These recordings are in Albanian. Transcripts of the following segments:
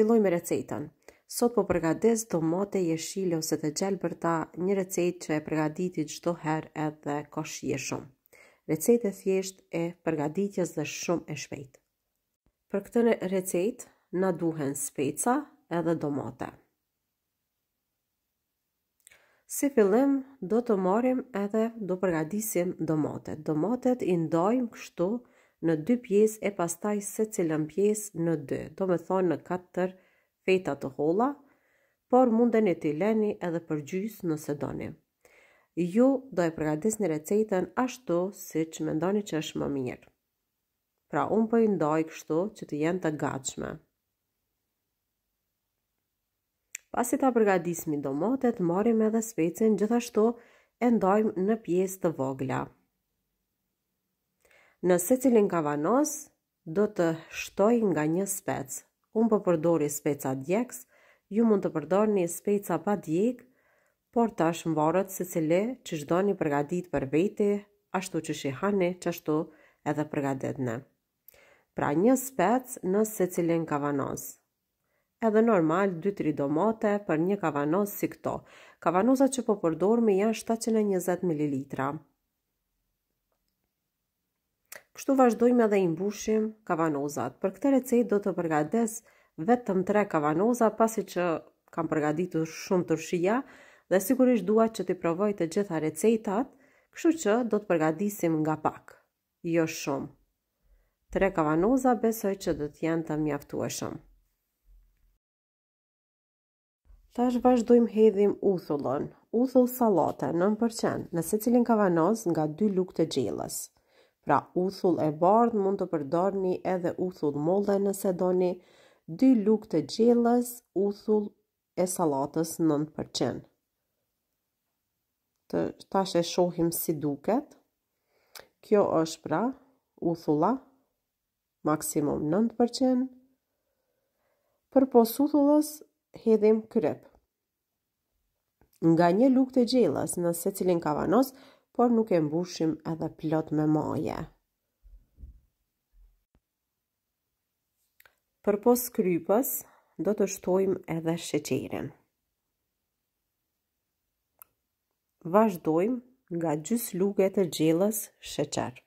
filloj me recetën. Sot po përgatis domate i jeshile ose të gjelbërta, një recetë që e përgatitit çdo herë edhe ka shije shumë. Recetë e thjesht e përgatitjes dhe shumë e shpejtë. Për këtë recetë na duhen speca edhe domate. Si fillim do të marrim edhe do përgatisim domatet. Domatet i ndajm kështu në dy pjesë e pastaj se cilën pjesë në dy, do me thonë në katër fetat të hola, por munden e t'i leni edhe për gjysë nëse doni. Ju do e përgatis një recetën ashtu si që me ndoni që është më mirë. Pra unë për po i ndoj kështu që të jenë të gatshme. Pasi ta përgatis do motet, marim edhe specin gjithashtu e ndojmë në pjesë të vogla. Në se cilin kavanoz, do të shtoj nga një spec. Unë po përdori speca djekës, ju mund të përdori një speca pa djekë, por të është mvarët se cile që shdo një përgadit për veti, ashtu që shihani që ashtu edhe përgadit në. Pra një spec në se cilin kavanoz. Edhe normal, 2-3 domate për një kavanoz si këto. Kavanozat që po me janë 720 ml. Kështu vazhdojmë edhe i mbushim kavanozat. Për këtë recetë do të përgades vetëm 3 kavanoza, pasi që kam përgaditur shumë rëshia dhe sigurisht dua që ti provoj të gjitha recetat, kështu që do të përgadisim nga pak, jo shumë. 3 kavanoza besoj që do të janë të mjaftueshëm. Tash vazhdojmë hedhim uthullën, uthull salate 9% në secilin kavanoz nga 2 lukë të gjellës. Pra uthull e bardh mund të përdorni edhe uthull molle nëse doni dy lukë të gjellës uthull e salatës 9%. Të tash e shohim si duket. Kjo është pra uthulla maksimum 9%. Për pos uthullës, hedhim kryp. Nga një lukë të gjellës, nëse cilin kavanos, por nuk e mbushim edhe plot me maje. Për pos krypës, do të shtojmë edhe sheqerin. Vashdojmë nga gjys luge të gjelës sheqer.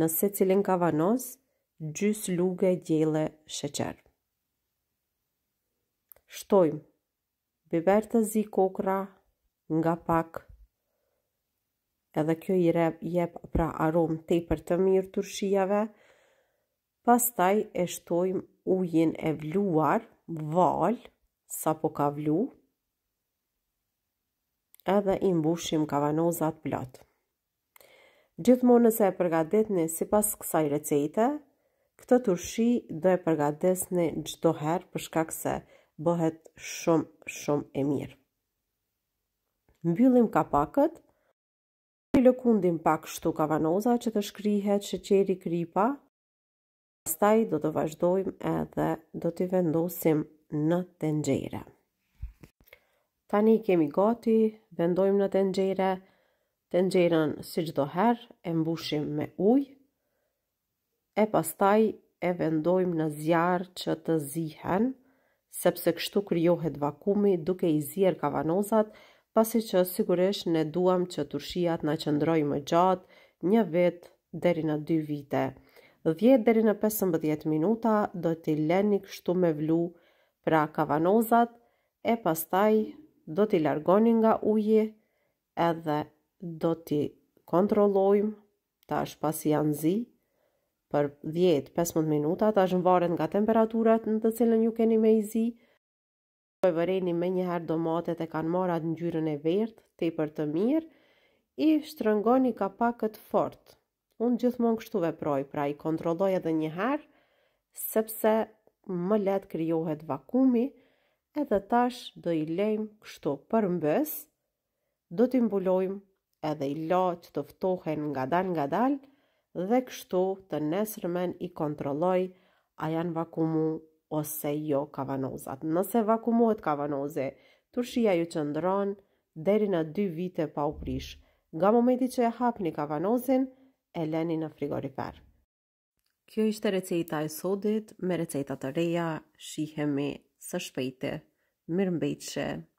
Nëse cilin ka vanos, gjys luge gjelë sheqer. Shtojmë biber të zi kokra nga pak të edhe kjo i rep jep pra aromë të i për të mirë të rëshijave. Pas taj e shtojmë ujin e vluar, val, sa po ka vlu, edhe i mbushim kavanozat plot. Gjithmonë nëse e përgatet në si pas kësaj recete, këtë të rëshi do e përgatet në gjithdo herë përshka këse bëhet shumë, shumë e mirë. Mbyllim kapakët, një lëkundin pak shtu kavanoza që të shkrihet qeri kripa, pastaj do të vazhdojmë edhe do t'i vendosim në tengjere. Tani kemi gati, vendojmë në tengjere, tengjeren si qdo herë, e mbushim me ujë, e pastaj e vendojmë në zjarë që të zihen, sepse kështu kryohet vakumi duke i zjerë kavanozat pasi që sigurisht ne duam që turshiat na qëndrojnë më gjatë një vit deri në dy vite. 10 deri në 15 minuta do t'i lëni kështu me vlu pra kavanozat e pastaj do t'i largoni nga uji edhe do t'i kontrollojm tash pasi janë zi për 10-15 minuta tash varet nga temperaturat në të cilën ju keni me i zi Po e vëreni me njëherë domatet e kanë marat në gjyrën e vertë, te për të mirë, i shtrëngoni ka këtë fort. Unë gjithmonë kështu veproj, pra i kontrolloj edhe njëherë, sepse më letë kryohet vakumi, edhe tash do i lejmë kështu për mbës, do t'i mbulojmë edhe i la që të ftohen nga dal nga dal, dhe kështu të nesërmen i kontrolloj a janë vakumu ose jo kavanozat. Nëse vakumohet kavanoze, turshia ju qëndron deri në dy vite pa u prish. Nga momenti që e hapni kavanozin, e leni në frigorifer. Kjo ishte receta e sodit me receta të reja, shihemi së shpejti. Mirëmbejtëshe.